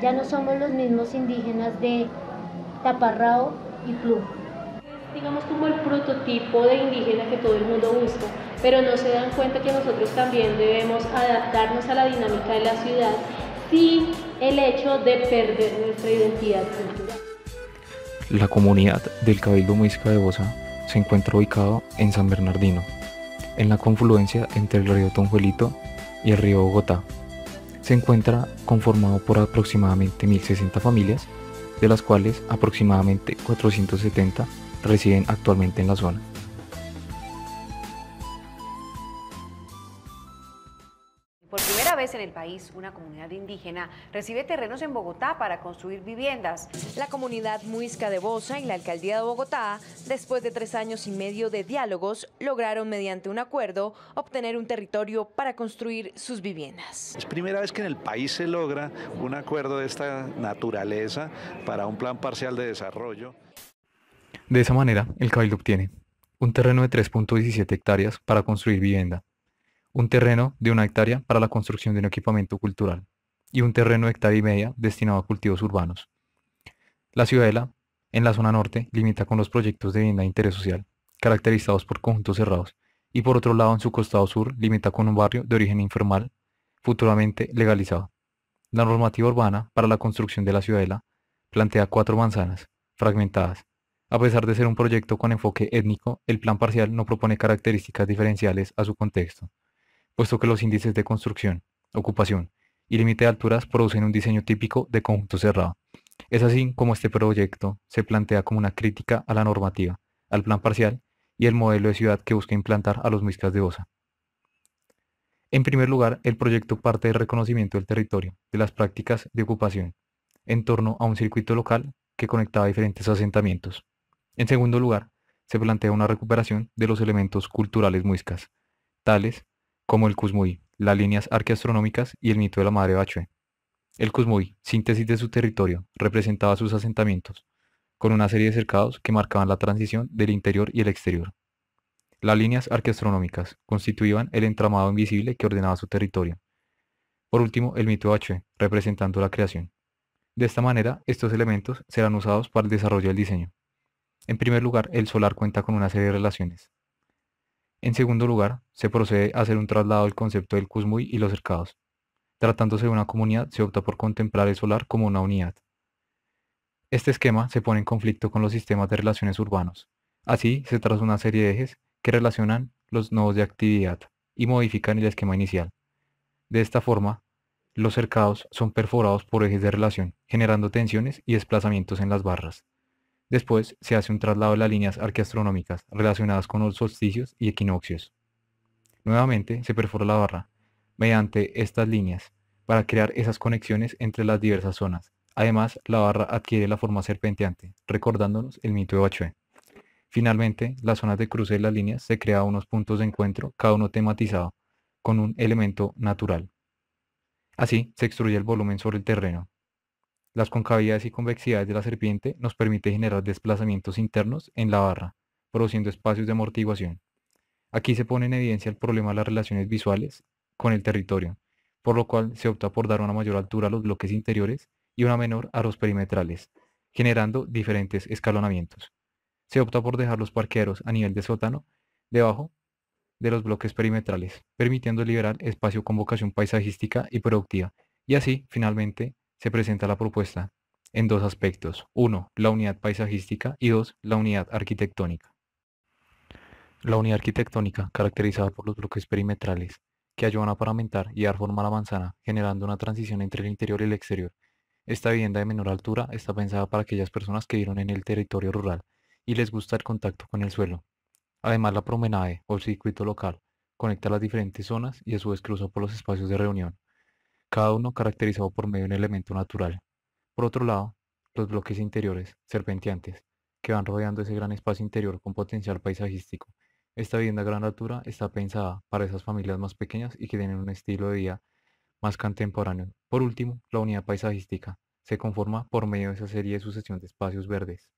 Ya no somos los mismos indígenas de taparrao y Plum. Digamos como el prototipo de indígena que todo el mundo busca, pero no se dan cuenta que nosotros también debemos adaptarnos a la dinámica de la ciudad sin el hecho de perder nuestra identidad cultural. La comunidad del Cabildo Muisca de Bosa se encuentra ubicado en San Bernardino, en la confluencia entre el río Tonjuelito y el río Bogotá, se encuentra conformado por aproximadamente 1.060 familias, de las cuales aproximadamente 470 residen actualmente en la zona. en el país, una comunidad indígena recibe terrenos en Bogotá para construir viviendas. La comunidad muisca de Bosa y la alcaldía de Bogotá, después de tres años y medio de diálogos, lograron mediante un acuerdo obtener un territorio para construir sus viviendas. Es primera vez que en el país se logra un acuerdo de esta naturaleza para un plan parcial de desarrollo. De esa manera, el Cabildo obtiene un terreno de 3.17 hectáreas para construir vivienda, un terreno de una hectárea para la construcción de un equipamiento cultural y un terreno de hectárea y media destinado a cultivos urbanos. La ciudadela, en la zona norte, limita con los proyectos de vivienda de interés social, caracterizados por conjuntos cerrados, y por otro lado, en su costado sur, limita con un barrio de origen informal, futuramente legalizado. La normativa urbana para la construcción de la ciudadela plantea cuatro manzanas, fragmentadas. A pesar de ser un proyecto con enfoque étnico, el plan parcial no propone características diferenciales a su contexto puesto que los índices de construcción, ocupación y límite de alturas producen un diseño típico de conjunto cerrado. Es así como este proyecto se plantea como una crítica a la normativa, al plan parcial y el modelo de ciudad que busca implantar a los muiscas de Osa. En primer lugar, el proyecto parte del reconocimiento del territorio, de las prácticas de ocupación, en torno a un circuito local que conectaba diferentes asentamientos. En segundo lugar, se plantea una recuperación de los elementos culturales muiscas, tales como el Kuzmuy, las líneas arqueastronómicas y el mito de la madre Bachue. El Kuzmuy, síntesis de su territorio, representaba sus asentamientos, con una serie de cercados que marcaban la transición del interior y el exterior. Las líneas arqueastronómicas constituían el entramado invisible que ordenaba su territorio. Por último, el mito h representando la creación. De esta manera, estos elementos serán usados para el desarrollo del diseño. En primer lugar, el solar cuenta con una serie de relaciones, en segundo lugar, se procede a hacer un traslado del concepto del Kuzmuy y los cercados. Tratándose de una comunidad, se opta por contemplar el solar como una unidad. Este esquema se pone en conflicto con los sistemas de relaciones urbanos. Así, se traza una serie de ejes que relacionan los nodos de actividad y modifican el esquema inicial. De esta forma, los cercados son perforados por ejes de relación, generando tensiones y desplazamientos en las barras. Después se hace un traslado de las líneas arqueastronómicas relacionadas con los solsticios y equinoccios. Nuevamente se perfora la barra mediante estas líneas para crear esas conexiones entre las diversas zonas. Además, la barra adquiere la forma serpenteante, recordándonos el mito de Bachué. Finalmente, las zonas de cruce de las líneas se crea unos puntos de encuentro, cada uno tematizado, con un elemento natural. Así se extruye el volumen sobre el terreno, las concavidades y convexidades de la serpiente nos permite generar desplazamientos internos en la barra, produciendo espacios de amortiguación. Aquí se pone en evidencia el problema de las relaciones visuales con el territorio, por lo cual se opta por dar una mayor altura a los bloques interiores y una menor a los perimetrales, generando diferentes escalonamientos. Se opta por dejar los parqueros a nivel de sótano, debajo de los bloques perimetrales, permitiendo liberar espacio con vocación paisajística y productiva, y así, finalmente, se presenta la propuesta en dos aspectos. Uno, la unidad paisajística y dos, la unidad arquitectónica. La unidad arquitectónica, caracterizada por los bloques perimetrales, que ayudan a paramentar y dar forma a la manzana, generando una transición entre el interior y el exterior. Esta vivienda de menor altura está pensada para aquellas personas que viven en el territorio rural y les gusta el contacto con el suelo. Además, la promenade o circuito local conecta las diferentes zonas y a su vez cruza por los espacios de reunión, cada uno caracterizado por medio de un elemento natural. Por otro lado, los bloques interiores, serpenteantes, que van rodeando ese gran espacio interior con potencial paisajístico. Esta vivienda a gran altura está pensada para esas familias más pequeñas y que tienen un estilo de vida más contemporáneo. Por último, la unidad paisajística se conforma por medio de esa serie de sucesión de espacios verdes,